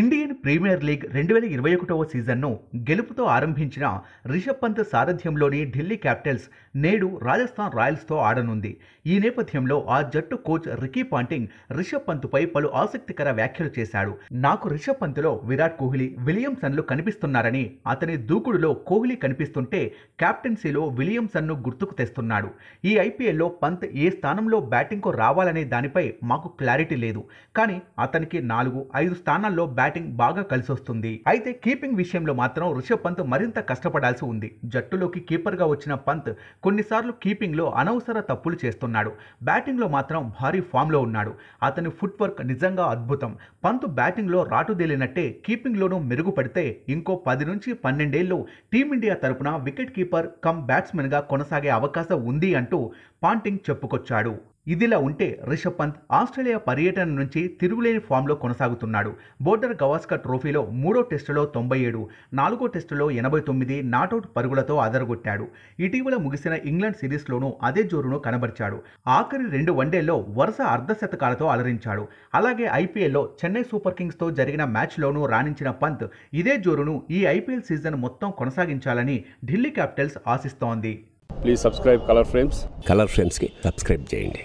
Indian premier league రెండు వేల ఇరవై ఒకటవ సీజన్ను గెలుపుతో ఆరంభించిన రిషబ్ పంత్ సారథ్యంలోని ఢిల్లీ క్యాపిటల్స్ నేడు రాజస్థాన్ రాయల్స్తో ఆడనుంది ఈ నేపథ్యంలో ఆ జట్టు కోచ్ రికీ పాంటింగ్ రిషబ్ పంత్పై పలు ఆసక్తికర వ్యాఖ్యలు చేశాడు నాకు రిషబ్ పంత్లో విరాట్ కోహ్లీ విలియమ్సన్లు కనిపిస్తున్నారని అతని దూకుడులో కోహ్లీ కనిపిస్తుంటే క్యాప్టెన్సీలో విలియమ్సన్ను గుర్తుకు తెస్తున్నాడు ఈ ఐపీఎల్లో పంత్ ఏ స్థానంలో బ్యాటింగ్కు రావాలనే దానిపై మాకు క్లారిటీ లేదు కానీ అతనికి నాలుగు ఐదు స్థానాల్లో బ్యాటింగ్ బాగా కలిసొస్తుంది అయితే కీపింగ్ విషయంలో మాత్రం రుషభ్ పంత్ మరింత కష్టపడాల్సి ఉంది జట్టులోకి కీపర్గా వచ్చిన పంత్ కొన్నిసార్లు కీపింగ్లో అనవసర తప్పులు చేస్తున్నాడు బ్యాటింగ్లో మాత్రం భారీ ఫామ్లో ఉన్నాడు అతని ఫుట్ వర్క్ నిజంగా అద్భుతం పంత్ బ్యాటింగ్లో రాటుదేలినట్టే కీపింగ్లోనూ మెరుగుపడితే ఇంకో పది నుంచి పన్నెండేళ్లు టీమిండియా తరపున వికెట్ కీపర్ కమ్ బ్యాట్స్మెన్గా కొనసాగే అవకాశం ఉంది అంటూ పాంటింగ్ చెప్పుకొచ్చాడు ఇదిలా ఉంటే రిషబ్ పంత్ ఆస్ట్రేలియా పర్యటన నుంచి తిరుగులేని ఫామ్లో కొనసాగుతున్నాడు బోర్డర్ గవాస్కర్ ట్రోఫీలో మూడో టెస్టులో తొంభై ఏడు నాలుగో టెస్టులో ఎనభై తొమ్మిది నాటౌట్ పరుగులతో అదరగొట్టాడు ఇటీవల ముగిసిన ఇంగ్లాండ్ సిరీస్లోనూ అదే జోరును కనబరిచాడు ఆఖరి రెండు వన్డేల్లో వరుస అర్ధశతకాలతో అలరించాడు అలాగే ఐపీఎల్లో చెన్నై సూపర్ కింగ్స్తో జరిగిన మ్యాచ్లోనూ రాణించిన పంత్ ఇదే జోరును ఈ ఐపీఎల్ సీజన్ మొత్తం కొనసాగించాలని ఢిల్లీ క్యాపిటల్స్ ఆశిస్తోంది please subscribe colour frames colour ఫ్రేమ్స్కి సబ్స్క్రైబ్ చేయండి